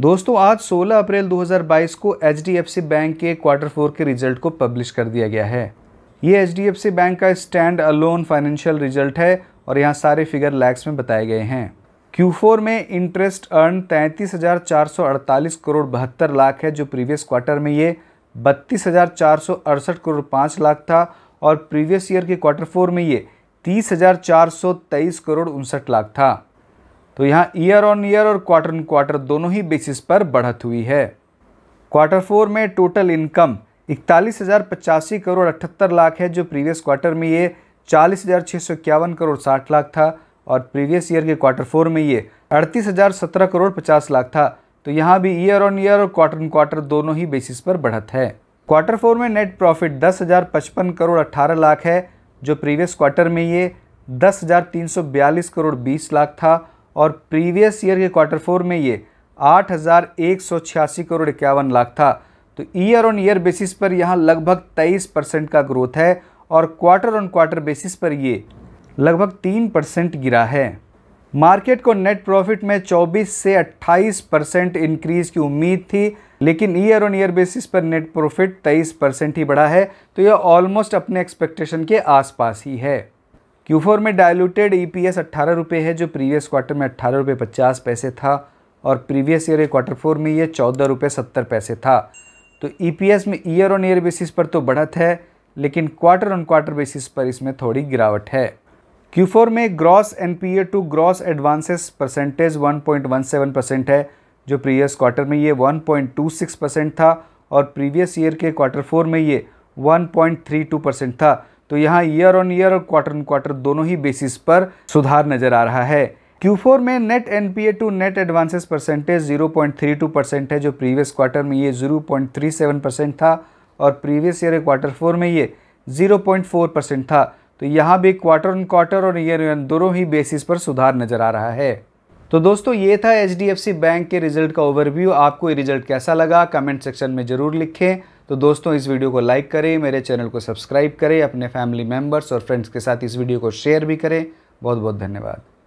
दोस्तों आज 16 अप्रैल 2022 को एच बैंक के क्वार्टर फोर के रिजल्ट को पब्लिश कर दिया गया है ये एच बैंक का स्टैंड अलोन फाइनेंशियल रिजल्ट है और यहाँ सारे फिगर लैक्स में बताए गए हैं Q4 में इंटरेस्ट अर्न तैंतीस करोड़ बहत्तर लाख है जो प्रीवियस क्वार्टर में ये बत्तीस करोड़ पाँच लाख था और प्रीवियस ईयर के क्वार्टर फोर में ये तीस करोड़ उनसठ लाख था तो यहाँ ईयर ऑन ईयर और क्वार्टर ऑन क्वार्टर दोनों ही बेसिस पर बढ़त हुई है क्वार्टर फोर में टोटल इनकम इकतालीस हज़ार पचासी करोड़ अठहत्तर लाख है जो प्रीवियस क्वार्टर में ये चालीस हज़ार छः सौ इक्यावन करोड़ साठ लाख था और प्रीवियस ईयर के क्वार्टर फोर में ये अड़तीस हज़ार सत्रह करोड़ पचास लाख था तो यहाँ भी ईयर ऑन ईयर और क्वार्टर ऑन क्वार्टर दोनों ही बेसिस पर बढ़त है क्वार्टर फोर में नेट प्रॉफिट दस हज़ार पचपन करोड़ अट्ठारह लाख है जो प्रीवियस क्वार्टर में ये दस हज़ार तीन सौ बयालीस करोड़ बीस लाख था और प्रीवियस ईयर के क्वार्टर फोर में ये आठ हज़ार एक सौ छियासी करोड़ इक्यावन लाख था तो ईयर ऑन ईयर बेसिस पर यहाँ लगभग तेईस परसेंट का ग्रोथ है और क्वार्टर ऑन क्वार्टर बेसिस पर ये लगभग तीन परसेंट गिरा है मार्केट को नेट प्रॉफिट में 24 से 28 परसेंट इंक्रीज़ की उम्मीद थी लेकिन ईयर ऑन ईयर बेसिस पर नेट प्रॉफिट 23 परसेंट ही बढ़ा है तो यह ऑलमोस्ट अपने एक्सपेक्टेशन के आसपास ही है Q4 में डायलूटेड ई पी अट्ठारह रुपये है जो प्रीवियस क्वार्टर में अट्ठारह रुपये पचास पैसे था और प्रीवियस ईयर क्वार्टर फोर में ये चौदह रुपये सत्तर पैसे था तो ई e में ईयर ऑन ईयर बेसिस पर तो बढ़त है लेकिन क्वार्टर ऑन क्वार्टर बेसिस पर इसमें थोड़ी गिरावट है Q4 में gross N P A to gross advances percentage 1.17 percent है जो प्रीवियस क्वार्टर में ये 1.26 परसेंट था और प्रीवियस ईयर के क्वार्टर फोर में ये 1.32 परसेंट था तो यहाँ ईयर ऑन ईयर और क्वार्टर ऑन क्वार्टर दोनों ही बेसिस पर सुधार नजर आ रहा है Q4 में net A to net advances percentage 0.32 percent है जो प्रीवियस क्वार्टर में ये 0.37 परसेंट था और प्रीवियस ईयर क्वार्टर फोर में ये 0.4 परसेंट था तो यहाँ भी क्वार्टर ऑन क्वार्टर और ईयर ऑन दोनों ही बेसिस पर सुधार नजर आ रहा है तो दोस्तों ये था एच बैंक के रिजल्ट का ओवरव्यू आपको ये रिजल्ट कैसा लगा कमेंट सेक्शन में ज़रूर लिखें तो दोस्तों इस वीडियो को लाइक करें मेरे चैनल को सब्सक्राइब करें अपने फैमिली मेम्बर्स और फ्रेंड्स के साथ इस वीडियो को शेयर भी करें बहुत बहुत धन्यवाद